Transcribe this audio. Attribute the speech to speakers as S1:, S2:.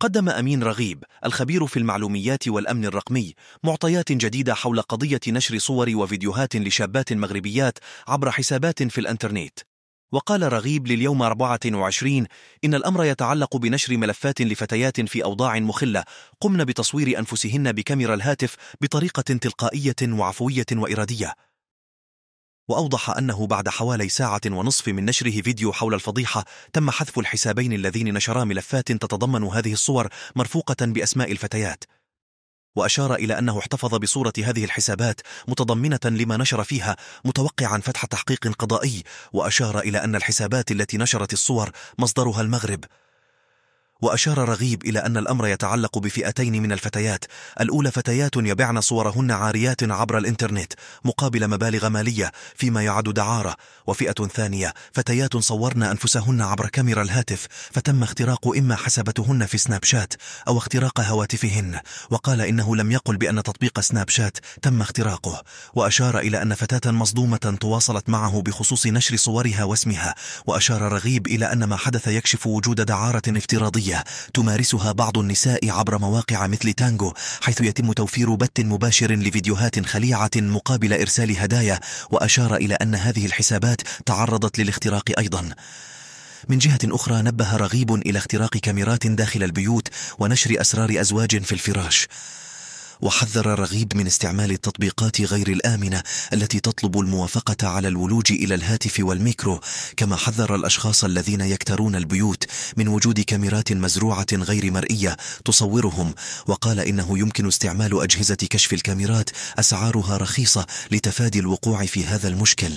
S1: قدم أمين رغيب الخبير في المعلوميات والأمن الرقمي معطيات جديدة حول قضية نشر صور وفيديوهات لشابات مغربيات عبر حسابات في الأنترنت وقال رغيب لليوم 24 إن الأمر يتعلق بنشر ملفات لفتيات في أوضاع مخلة قمن بتصوير أنفسهن بكاميرا الهاتف بطريقة تلقائية وعفوية وإرادية وأوضح أنه بعد حوالي ساعة ونصف من نشره فيديو حول الفضيحة تم حذف الحسابين الذين نشرا ملفات تتضمن هذه الصور مرفوقة بأسماء الفتيات وأشار إلى أنه احتفظ بصورة هذه الحسابات متضمنة لما نشر فيها متوقعا فتح تحقيق قضائي وأشار إلى أن الحسابات التي نشرت الصور مصدرها المغرب وأشار رغيب إلى أن الأمر يتعلق بفئتين من الفتيات الأولى فتيات يبعن صورهن عاريات عبر الإنترنت مقابل مبالغ مالية فيما يعد دعارة وفئة ثانية فتيات صورن أنفسهن عبر كاميرا الهاتف فتم اختراق إما حسبتهن في سناب شات أو اختراق هواتفهن وقال إنه لم يقل بأن تطبيق سناب شات تم اختراقه وأشار إلى أن فتاة مصدومة تواصلت معه بخصوص نشر صورها واسمها وأشار رغيب إلى أن ما حدث يكشف وجود دعارة افتراضية الجنسية تمارسها بعض النساء عبر مواقع مثل تانجو حيث يتم توفير بث مباشر لفيديوهات خليعة مقابل إرسال هدايا وأشار إلى أن هذه الحسابات تعرضت للاختراق أيضاً من جهة أخرى نبه رغيب إلى اختراق كاميرات داخل البيوت ونشر أسرار أزواج في الفراش وحذر رغيب من استعمال التطبيقات غير الآمنة التي تطلب الموافقة على الولوج إلى الهاتف والميكرو كما حذر الأشخاص الذين يكترون البيوت من وجود كاميرات مزروعة غير مرئية تصورهم وقال إنه يمكن استعمال أجهزة كشف الكاميرات أسعارها رخيصة لتفادي الوقوع في هذا المشكل